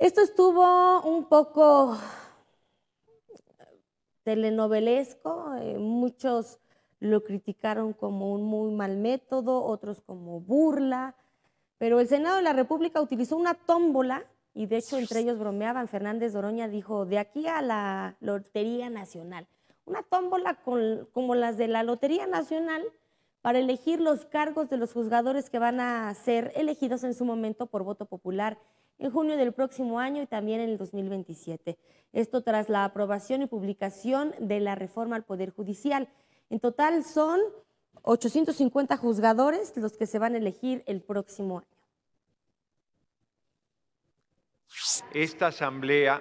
Esto estuvo un poco telenovelesco, eh, muchos lo criticaron como un muy mal método, otros como burla, pero el Senado de la República utilizó una tómbola y de hecho entre ellos bromeaban, Fernández Doroña dijo, de aquí a la Lotería Nacional, una tómbola como las de la Lotería Nacional para elegir los cargos de los juzgadores que van a ser elegidos en su momento por voto popular en junio del próximo año y también en el 2027. Esto tras la aprobación y publicación de la reforma al Poder Judicial. En total son 850 juzgadores los que se van a elegir el próximo año. Esta asamblea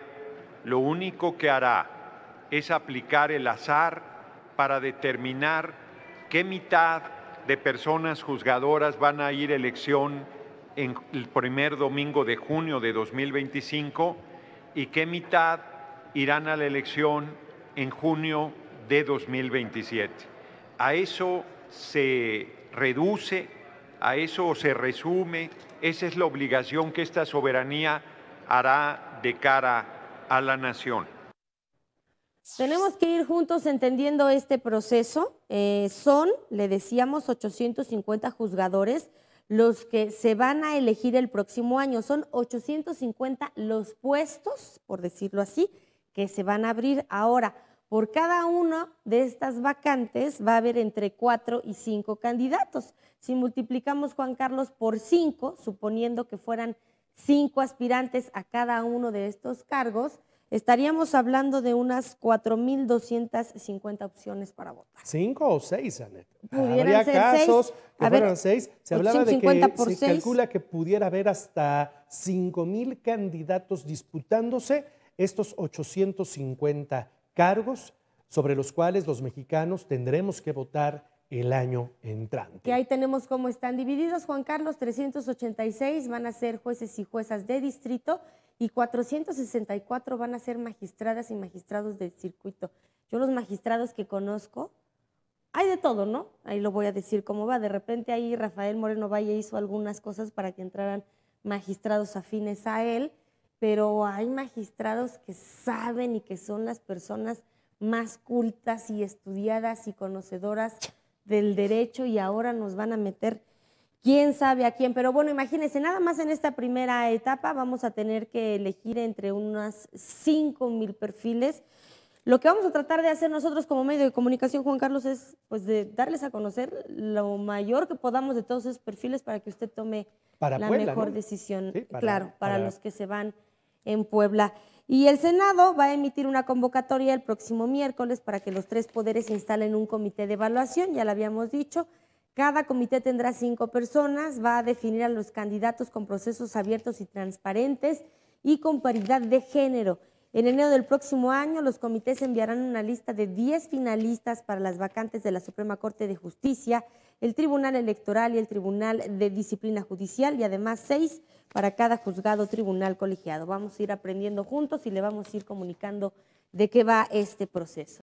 lo único que hará es aplicar el azar para determinar qué mitad de personas juzgadoras van a ir a elección en el primer domingo de junio de 2025 y qué mitad irán a la elección en junio de 2027. A eso se reduce, a eso se resume, esa es la obligación que esta soberanía hará de cara a la nación. Tenemos que ir juntos entendiendo este proceso. Eh, son, le decíamos, 850 juzgadores los que se van a elegir el próximo año. Son 850 los puestos, por decirlo así, que se van a abrir ahora. Por cada uno de estas vacantes va a haber entre cuatro y cinco candidatos. Si multiplicamos, Juan Carlos, por cinco, suponiendo que fueran cinco aspirantes a cada uno de estos cargos, estaríamos hablando de unas 4.250 opciones para votar. ¿Cinco o seis, Anet? ser casos seis, se hablaba de que se calcula que pudiera haber hasta 5 mil candidatos disputándose estos 850 cargos sobre los cuales los mexicanos tendremos que votar el año entrante. Que ahí tenemos cómo están divididos, Juan Carlos, 386 van a ser jueces y juezas de distrito y 464 van a ser magistradas y magistrados del circuito. Yo los magistrados que conozco, hay de todo, ¿no? Ahí lo voy a decir cómo va. De repente ahí Rafael Moreno Valle hizo algunas cosas para que entraran magistrados afines a él, pero hay magistrados que saben y que son las personas más cultas y estudiadas y conocedoras del derecho y ahora nos van a meter quién sabe a quién. Pero bueno, imagínense, nada más en esta primera etapa vamos a tener que elegir entre unas 5 mil perfiles lo que vamos a tratar de hacer nosotros como medio de comunicación, Juan Carlos, es pues de darles a conocer lo mayor que podamos de todos esos perfiles para que usted tome la mejor decisión, claro, para, para los que se van en Puebla. Y el Senado va a emitir una convocatoria el próximo miércoles para que los tres poderes instalen un comité de evaluación, ya lo habíamos dicho. Cada comité tendrá cinco personas, va a definir a los candidatos con procesos abiertos y transparentes y con paridad de género. En enero del próximo año, los comités enviarán una lista de 10 finalistas para las vacantes de la Suprema Corte de Justicia, el Tribunal Electoral y el Tribunal de Disciplina Judicial, y además seis para cada juzgado tribunal colegiado. Vamos a ir aprendiendo juntos y le vamos a ir comunicando de qué va este proceso.